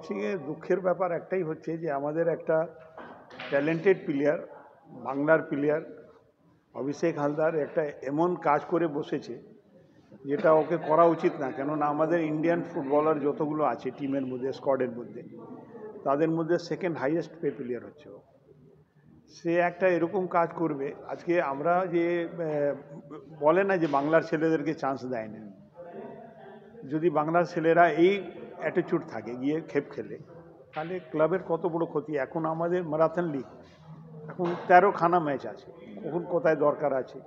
সবথেকে দুঃখের ব্যাপার একটাই হচ্ছে যে আমাদের একটা ট্যালেন্টেড প্লেয়ার বাংলার প্লেয়ার অভিষেক হালদার একটা এমন কাজ করে বসেছে যেটা ওকে করা উচিত না কেননা আমাদের ইন্ডিয়ান ফুটবলার যতগুলো আছে টিমের মধ্যে স্কোয়াডের মধ্যে তাদের মধ্যে সেকেন্ড হাইয়েস্ট পে প্লেয়ার হচ্ছে ও সে একটা এরকম কাজ করবে আজকে আমরা যে বলে না যে বাংলার ছেলেদেরকে চান্স দেয় যদি বাংলার ছেলেরা এই অ্যাটিচিউড থাকে গিয়ে খেপ খেলে তাহলে ক্লাবের কত বড় ক্ষতি এখন আমাদের ম্যারাথন লিগ এখন তেরোখানা ম্যাচ আছে কখন কোথায় দরকার আছে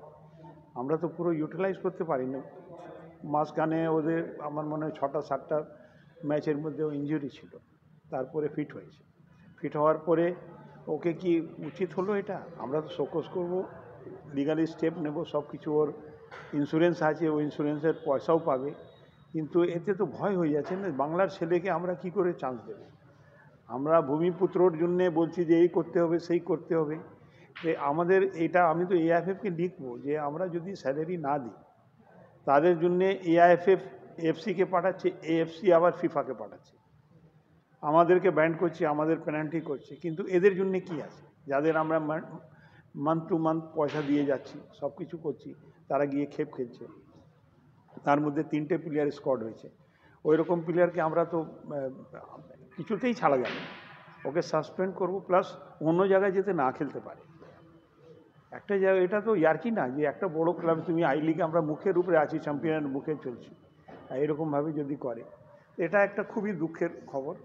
আমরা তো পুরো ইউটিলাইজ করতে পারি না মাঝখানে ওদের আমার মনে হয় ছটা সাতটা ম্যাচের মধ্যেও ইঞ্জুরি ছিল তারপরে ফিট হয়েছে ফিট হওয়ার পরে ওকে কি উচিত হলো এটা আমরা তো শোকস করবো লিগালি স্টেপ নেব সব কিছু ওর ইন্স্যুরেন্স আছে ও ইন্স্যুরেন্সের পয়সাও পাবে কিন্তু এতে তো ভয় হয়ে যাচ্ছে না বাংলার ছেলেকে আমরা কি করে চান্স দেব আমরা ভূমিপুত্রর জন্যে বলছি যে এই করতে হবে সেই করতে হবে যে আমাদের এটা আমি তো এআইএফএফকে লিখবো যে আমরা যদি স্যালারি না দিই তাদের জন্যে এআইএফএফ এফসিকে পাঠাচ্ছে এএফসি আবার ফিফাকে পাঠাচ্ছে আমাদেরকে ব্যান্ড করছে আমাদের পেনাল্টি করছে কিন্তু এদের জন্য কি আছে যাদের আমরা মান্থ টু মান্থ পয়সা দিয়ে যাচ্ছি সব কিছু করছি তারা গিয়ে খেপ খেলছে তার মধ্যে তিনটে প্লেয়ার স্কোয়াড হয়েছে ওই রকম প্লেয়ারকে আমরা তো কিছুতেই ছাড়া যাবে ওকে সাসপেন্ড করব প্লাস অন্য জায়গায় যেতে না খেলতে পারে একটা জায়গা এটা তো ইয়ার্কি না যে একটা বড় ক্লাব তুমি আই লিগে আমরা মুখের উপরে আছি চ্যাম্পিয়ন মুখে চলছি এরকমভাবে যদি করে এটা একটা খুবই দুঃখের খবর